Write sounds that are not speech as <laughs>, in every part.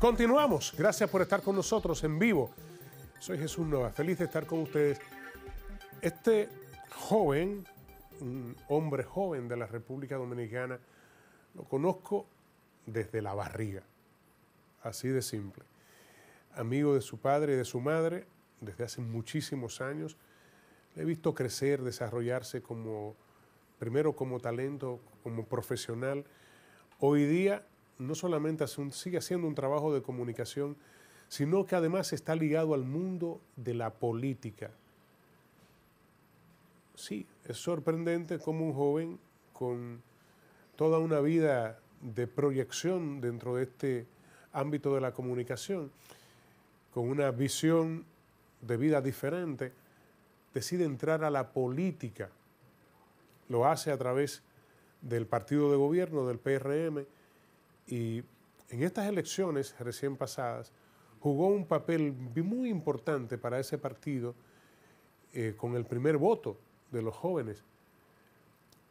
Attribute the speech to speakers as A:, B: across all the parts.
A: Continuamos. Gracias por estar con nosotros en vivo. Soy Jesús Nova. Feliz de estar con ustedes. Este joven, un hombre joven de la República Dominicana, lo conozco desde la barriga. Así de simple. Amigo de su padre y de su madre desde hace muchísimos años. Le he visto crecer, desarrollarse como, primero como talento, como profesional. Hoy día no solamente sigue haciendo un trabajo de comunicación, sino que además está ligado al mundo de la política. Sí, es sorprendente como un joven con toda una vida de proyección dentro de este ámbito de la comunicación, con una visión de vida diferente, decide entrar a la política. Lo hace a través del partido de gobierno, del PRM, y en estas elecciones recién pasadas jugó un papel muy importante para ese partido eh, con el primer voto de los jóvenes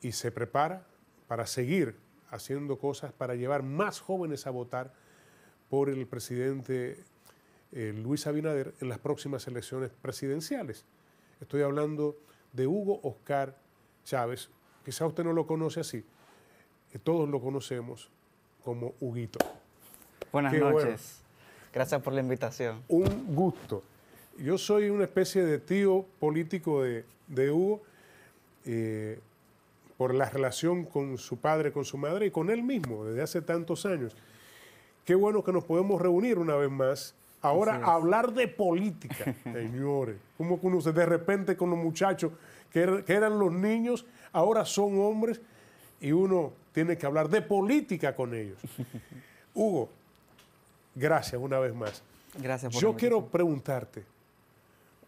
A: y se prepara para seguir haciendo cosas para llevar más jóvenes a votar por el presidente eh, Luis Abinader en las próximas elecciones presidenciales. Estoy hablando de Hugo Oscar Chávez. Quizá usted no lo conoce así. Eh, todos lo conocemos como Huguito. Buenas noches.
B: Gracias por la invitación.
A: Un gusto. Yo soy una especie de tío político de, de Hugo. Eh, por la relación con su padre, con su madre y con él mismo desde hace tantos años. Qué bueno que nos podemos reunir una vez más. Ahora, hablar de política, <laughs> señores. Como que uno se de repente con los muchachos er, que, eran los niños, ahora son hombres y uno tiene que hablar de política con ellos. <laughs> Hugo, gracias una vez más. Gracias por Yo quiero preguntarte,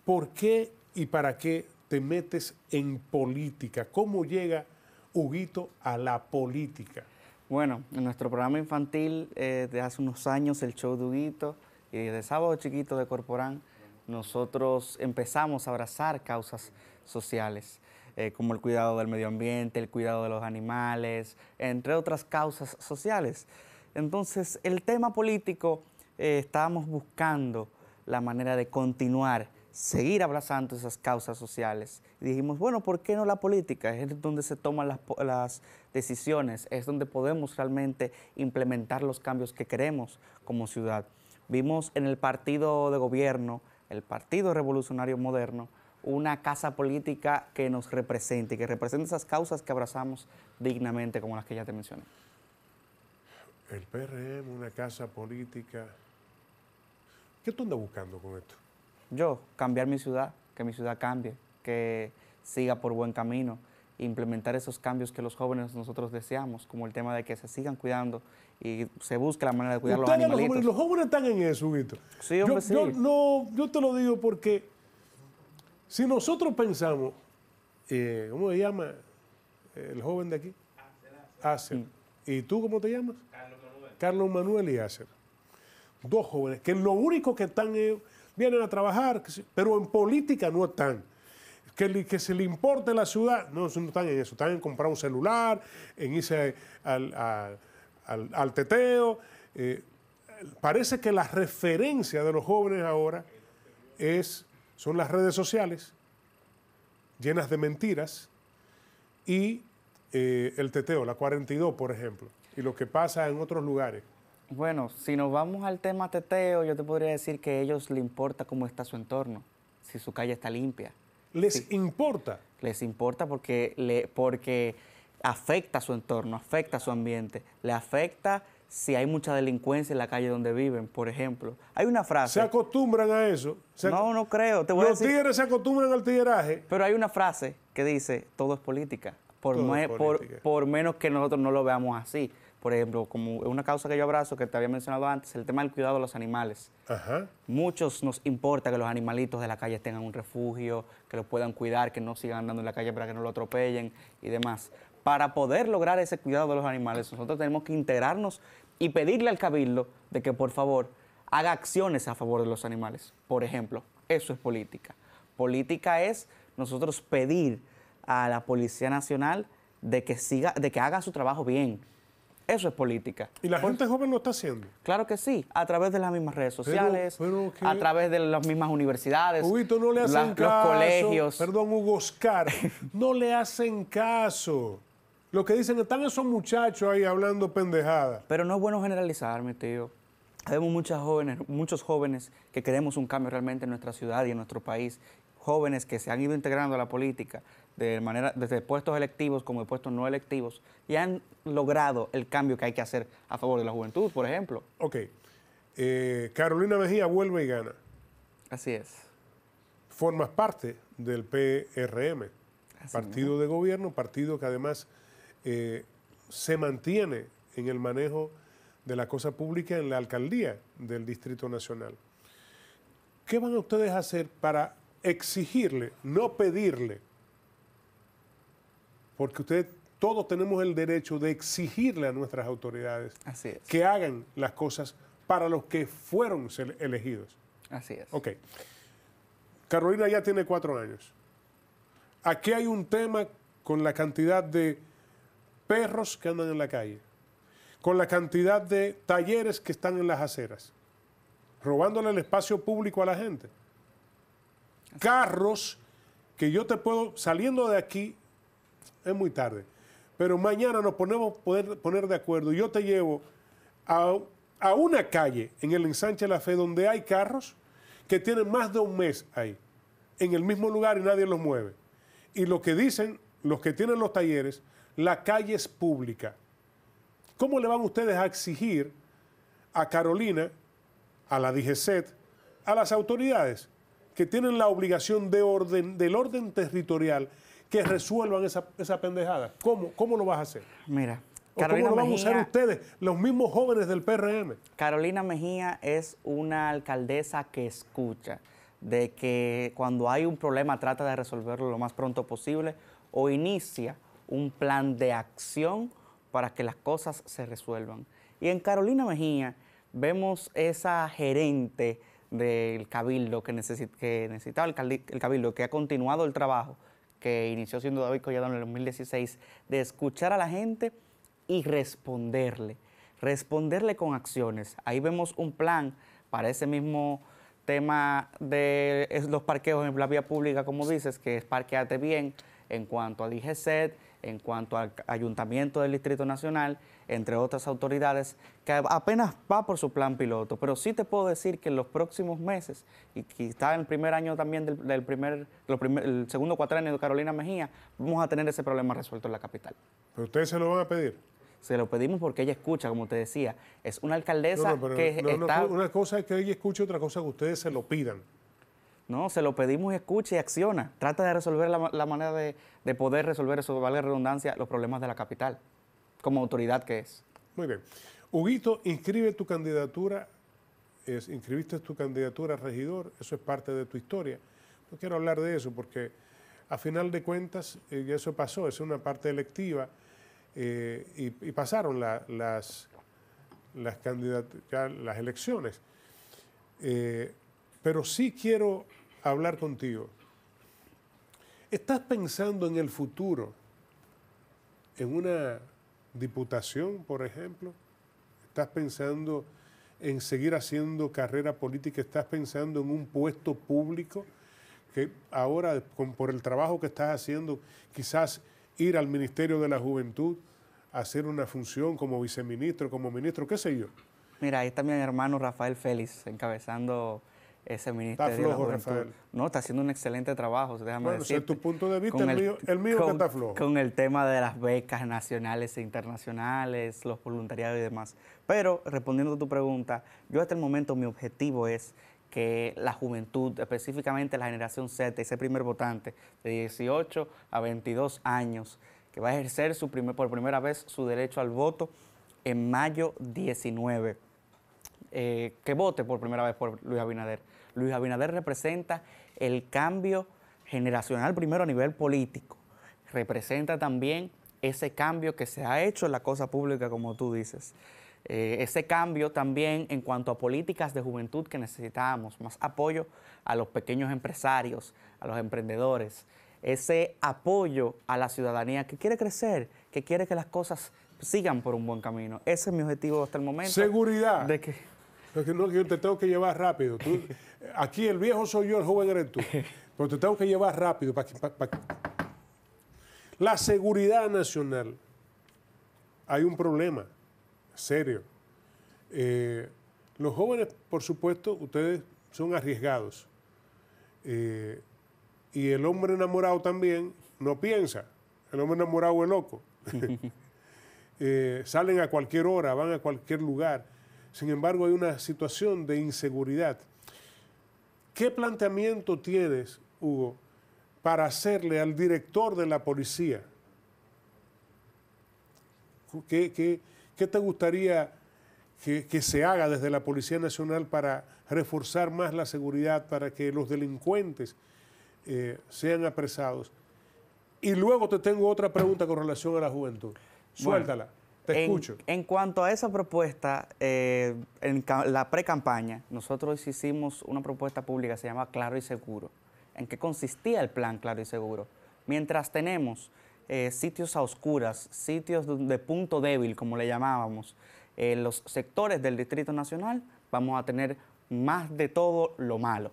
A: ¿por qué y para qué te metes en política? ¿Cómo llega Huguito a la política? Bueno,
B: en nuestro programa infantil eh, de hace unos años, el show de Huguito y eh, de Sábado Chiquito de Corporán, nosotros empezamos a abrazar causas sociales, eh, como el cuidado del medio ambiente, el cuidado de los animales, entre otras causas sociales. Entonces, el tema político estábamos buscando la manera de continuar seguir abrazando esas causas sociales. Y dijimos, bueno, ¿por qué no la política? Es donde se toman las, decisiones, es donde podemos realmente implementar los cambios que queremos como ciudad. Vimos en el partido de gobierno, el Partido Revolucionario Moderno, una casa política que nos represente, que represente esas causas que abrazamos dignamente, como las que ya te mencioné.
A: El PRM, una casa política. ¿Qué tú andas buscando con esto?
B: yo, cambiar mi ciudad, que mi ciudad cambie, que siga por buen camino, implementar esos cambios que los jóvenes nosotros deseamos, como el tema de que se sigan cuidando y se busque la manera de cuidar los animalitos. Los jóvenes, los
A: jóvenes, están en eso, Víctor. Sí, hombre, sí. Yo, no, yo te lo digo porque si nosotros pensamos, eh, ¿cómo se llama el joven de aquí? Acer. Mm. ¿Y tú cómo te llamas? Carlos Manuel. Carlos Manuel y Acer. Dos jóvenes que lo único que están... en vienen a trabajar, pero en política no están. Que, se le importe la ciudad, no, no están en eso, están en comprar un celular, en irse al, teteo. Eh, parece que la referencia de los jóvenes ahora es, son las redes sociales, llenas de mentiras, y eh, el teteo, la 42, por ejemplo, y lo que pasa en otros lugares. Bueno, si nos vamos al tema teteo, yo te podría decir que a ellos le
B: importa cómo está su entorno, si su calle está limpia. ¿Les importa? Les importa porque, le, porque afecta su entorno, afecta su ambiente, le afecta si hay mucha delincuencia en la calle donde viven, por ejemplo. Hay una frase. Se
A: acostumbran a eso. no, no creo. los a tigres se acostumbran al tigueraje.
B: Pero hay una frase que dice: todo es política. por menos que nosotros no lo veamos así por ejemplo, como una causa que yo abrazo, que te había mencionado antes, el tema del cuidado de los animales. Ajá. Muchos nos importa que los animalitos de la calle tengan un refugio, que los puedan cuidar, que no sigan andando en la calle para que no lo atropellen y demás. Para poder lograr ese cuidado de los animales, nosotros tenemos que integrarnos y pedirle al cabildo de que, por favor, haga acciones a favor de los animales. Por ejemplo, eso es política. Política es nosotros pedir a la Policía Nacional de que, siga, de que haga su trabajo bien, eso es política. ¿Y la gente
A: joven lo está haciendo?
B: Claro que sí, a través de las mismas redes sociales, a través de las mismas universidades, Uy, no le hacen caso. los colegios.
A: Perdón, Hugo Oscar, no le hacen caso. Lo que dicen, están esos muchachos ahí hablando pendejadas.
B: Pero no es bueno generalizarme, tío. Tenemos muchas jóvenes, muchos jóvenes que queremos un cambio realmente en nuestra ciudad y en nuestro país. Jóvenes que se han ido integrando a la política de manera, desde puestos electivos como de puestos no electivos y han logrado el cambio que hay que hacer
A: a favor de la juventud, por ejemplo. Ok. Eh, Carolina Mejía vuelve y gana. Así es. Formas parte del PRM, partido de gobierno, partido que además eh, se mantiene en el manejo de la cosa pública en la alcaldía del Distrito Nacional. ¿Qué van a ustedes hacer para exigirle, no pedirle? Porque usted todos tenemos el derecho de exigirle a nuestras autoridades que hagan las cosas para los que fueron elegidos. Así es. Ok. Carolina ya tiene cuatro años. Aquí hay un tema con la cantidad de perros que andan en la calle, con la cantidad de talleres que están en las aceras, robándole el espacio público a la gente. Carros que yo te puedo, saliendo de aquí, es muy tarde pero mañana nos ponemos poder poner de acuerdo. Yo te llevo a, una calle en el ensanche de la fe donde hay carros que tienen más de un mes ahí, en el mismo lugar y nadie los mueve. Y lo que dicen los que tienen los talleres, la calle es pública. ¿Cómo le van ustedes a exigir a Carolina, a la DGCET, a las autoridades que tienen la obligación de del orden territorial que resuelvan esa, pendejada? ¿Cómo, ¿Cómo lo vas a hacer? Mira, Carolina ¿Cómo lo van a usar ustedes, los mismos jóvenes del PRM?
B: Carolina Mejía es una alcaldesa que escucha, de que cuando hay un problema trata de resolverlo lo más pronto posible o inicia un plan de acción para que las cosas se resuelvan. Y en Carolina Mejía vemos esa gerente del cabildo que, necesitaba el cabildo, que ha continuado el trabajo, que inició siendo David Collado en el 2016, de escuchar a la gente y responderle, responderle con acciones. Ahí vemos un plan para ese mismo tema de los parqueos en la vía pública, como dices, que es parqueate bien en cuanto al DGCET en cuanto al Ayuntamiento del Distrito Nacional, entre otras autoridades, que apenas va por su plan piloto. Pero sí te puedo decir que en los próximos meses, y quizá en el primer año también del, primer, segundo cuatrimestre de Carolina Mejía, vamos a tener ese problema resuelto en la capital.
A: ¿Pero ustedes se lo van a pedir?
B: Se lo pedimos porque ella escucha, como te decía. Es una alcaldesa que está...
A: Una cosa es que ella escuche, otra cosa es que ustedes se lo pidan.
B: No, se lo pedimos y escucha y acciona. Trata de resolver la, manera de, poder resolver, eso vale redundancia, los problemas de la capital, como autoridad que es. Muy bien.
A: Huguito, inscribe tu candidatura, inscribiste tu candidatura a regidor, eso es parte de tu historia. No quiero hablar de eso porque a final de cuentas eh, eso pasó, es una parte electiva eh, y, pasaron las, las elecciones. Eh, pero sí quiero hablar contigo. ¿Estás pensando en el futuro? ¿En una diputación, por ejemplo? ¿Estás pensando en seguir haciendo carrera política? ¿Estás pensando en un puesto público? Que ahora, por el trabajo que estás haciendo, quizás ir al Ministerio de la Juventud, hacer una función como viceministro, como ministro, qué sé yo.
B: Mira, ahí está mi hermano Rafael Félix encabezando ese ministerio. de la juventud No, está haciendo un excelente trabajo, bueno, tu
A: punto de vista, con el, mío, está flojo.
B: el tema de las becas nacionales e internacionales, los voluntariados y demás. Pero, respondiendo a tu pregunta, yo hasta el momento mi objetivo es que la juventud, específicamente la generación Z, ese primer votante de 18 a 22 años, que va a ejercer su primer, por primera vez su derecho al voto en mayo 19, eh, que vote por primera vez por Luis Abinader. Luis Abinader representa el cambio generacional primero a nivel político. Representa también ese cambio que se ha hecho en la cosa pública, como tú dices. Eh, ese cambio también en cuanto a políticas de juventud que necesitamos, más apoyo a los pequeños empresarios, a los emprendedores, ese apoyo a la ciudadanía que quiere crecer, que quiere que las cosas sigan por un buen camino. Ese es mi
A: objetivo hasta el momento. Seguridad. De que... no, te tengo que llevar rápido. Tú, <laughs> aquí el viejo soy yo, el joven eres tú. <laughs> Pero te tengo que llevar rápido para La seguridad nacional. Hay un problema serio. Eh, los jóvenes, por supuesto, ustedes son arriesgados. Eh, y el hombre enamorado también no piensa. El hombre enamorado es loco. <laughs> <laughs> Eh, salen a cualquier hora, van a cualquier lugar. Sin embargo, hay una situación de inseguridad. ¿Qué planteamiento tienes, Hugo, para hacerle al director de la policía? ¿Qué, te gustaría que, se haga desde la Policía Nacional para reforzar más la seguridad, para que los delincuentes eh, sean apresados? Y luego te tengo otra pregunta con relación a la juventud. Suéltala. En, cuanto a esa
B: propuesta, eh, en la pre-campaña, nosotros hicimos una propuesta pública, se llama Claro y Seguro. ¿En qué consistía el plan Claro y Seguro? Mientras tenemos eh, sitios a oscuras, sitios de punto débil, como le llamábamos, eh, los sectores del Distrito Nacional, vamos a tener más de todo lo malo.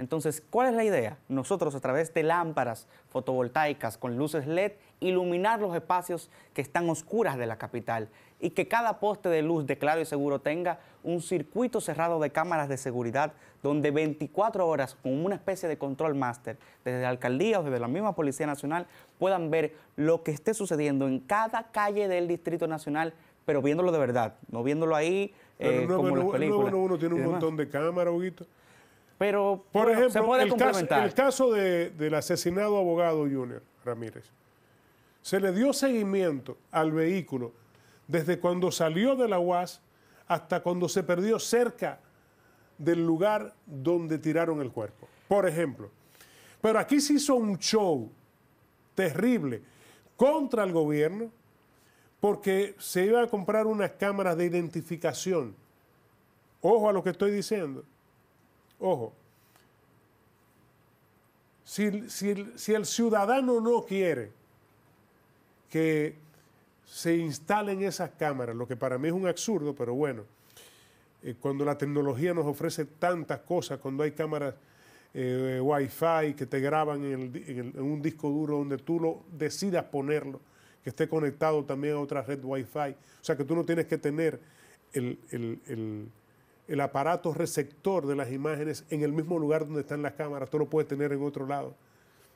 B: Entonces, ¿cuál es la idea? Nosotros a través de lámparas fotovoltaicas con luces LED, iluminar los espacios que están oscuras de la capital y que cada poste de luz de Claro y Seguro tenga un circuito cerrado de cámaras de seguridad donde 24 horas con una especie de control máster desde la alcaldía o desde la misma Policía Nacional puedan ver lo que esté sucediendo en cada calle del Distrito Nacional, pero viéndolo de verdad, no viéndolo ahí eh, como las uno tiene un montón
A: de cámaras, Huguito pero Por ejemplo, el Caso, del asesinado abogado Junior Ramírez. Se le dio seguimiento al vehículo desde cuando salió de la UAS hasta cuando se perdió cerca del lugar donde tiraron el cuerpo. Por ejemplo. Pero aquí se hizo un show terrible contra el gobierno porque se iba a comprar unas cámaras de identificación. Ojo a lo que estoy diciendo. Ojo, si, el ciudadano no quiere que se instalen esas cámaras, lo que para mí es un absurdo, pero bueno, eh, cuando la tecnología nos ofrece tantas cosas, cuando hay cámaras eh, Wi-Fi que te graban en, un disco duro donde tú lo decidas ponerlo, que esté conectado también a otra red Wi-Fi, o sea que tú no tienes que tener el, el aparato receptor de las imágenes en el mismo lugar donde están las cámaras. Tú lo puedes tener en otro lado.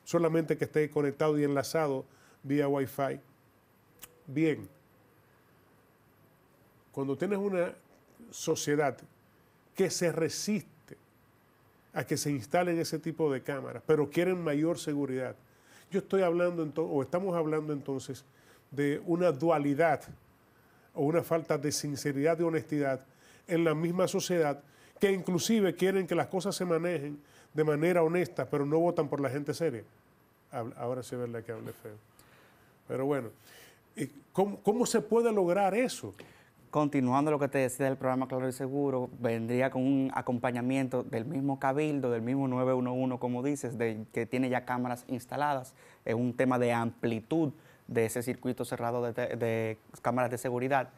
A: Solamente que esté conectado y enlazado vía Wi-Fi. Bien. Cuando tienes una sociedad que se resiste a que se instalen ese tipo de cámaras, pero quieren mayor seguridad. Yo estoy hablando, o estamos hablando entonces, de una dualidad o una falta de sinceridad y honestidad en la misma sociedad que inclusive quieren que las cosas se manejen de manera honesta, pero no votan por la gente seria. Ahora sí es verdad que hable feo. Pero bueno, ¿cómo, se puede lograr eso? Continuando
B: lo que te decía del programa Claro y Seguro, vendría con un acompañamiento del mismo Cabildo, del mismo 911, como dices, de, que tiene ya cámaras instaladas. Es un tema de amplitud de ese circuito cerrado de cámaras de seguridad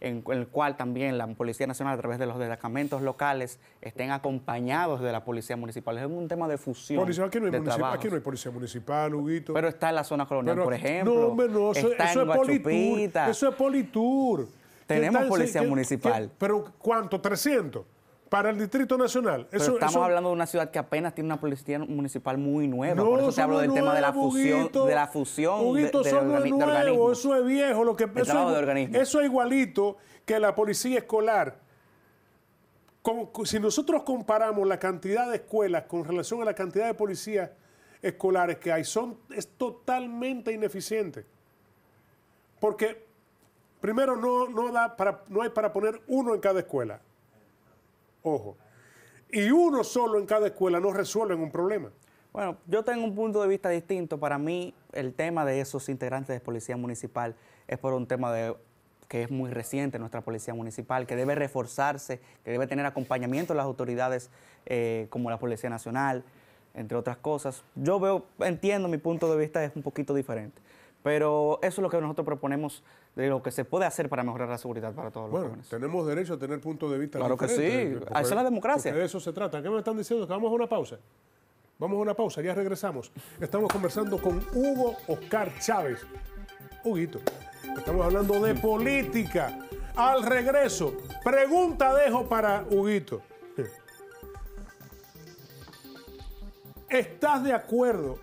B: en el cual también la Policía Nacional a través de los destacamentos locales estén acompañados de la Policía Municipal. Es un tema de fusión. Policía, aquí, no hay aquí
A: hay Policía Municipal, Huguito. Pero
B: está en la zona colonial, por ejemplo. No, no, eso, es Politur. Eso
A: es Politur. Tenemos Policía Municipal. ¿Pero cuánto? ¿300? para el Distrito Nacional. estamos hablando
B: de una ciudad que apenas tiene una policía municipal muy nueva. Por eso te hablo del tema de la fusión. de la fusión eso
A: es viejo. Lo que, eso, es, igualito que la policía escolar. si nosotros comparamos la cantidad de escuelas con relación a la cantidad de policías escolares que hay, son, es totalmente ineficiente. Porque primero no, no, da para, no hay para poner uno en cada escuela ojo. Y uno solo en cada escuela no resuelve un problema. Bueno, yo tengo un punto de vista distinto.
B: Para mí, el tema de esos integrantes de policía municipal es por un tema que es muy reciente nuestra policía municipal, que debe reforzarse, que debe tener acompañamiento de las autoridades eh, como la Policía Nacional, entre otras cosas. Yo veo, entiendo, mi punto de vista es un poquito diferente. Pero eso es lo que nosotros proponemos de lo que se puede hacer para mejorar la seguridad para todos los jóvenes.
A: Tenemos derecho a tener puntos de vista. Claro que sí, eso es la democracia. De eso se trata. ¿Qué me están diciendo? vamos a una pausa. Vamos a una pausa, ya regresamos. Estamos conversando con Hugo Oscar Chávez. Huguito, estamos hablando de política. Al regreso, pregunta dejo para Huguito. <laughs> ¿Estás de acuerdo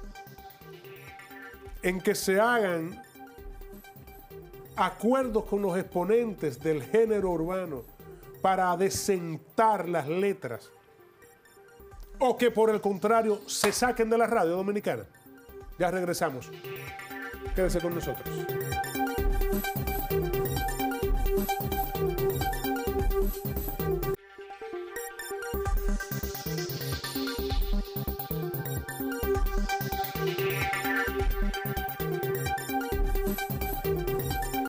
A: en que se hagan acuerdos con los exponentes del género urbano para desentar las letras o que por el contrario se saquen de la radio dominicana. Ya regresamos. Quédense con nosotros.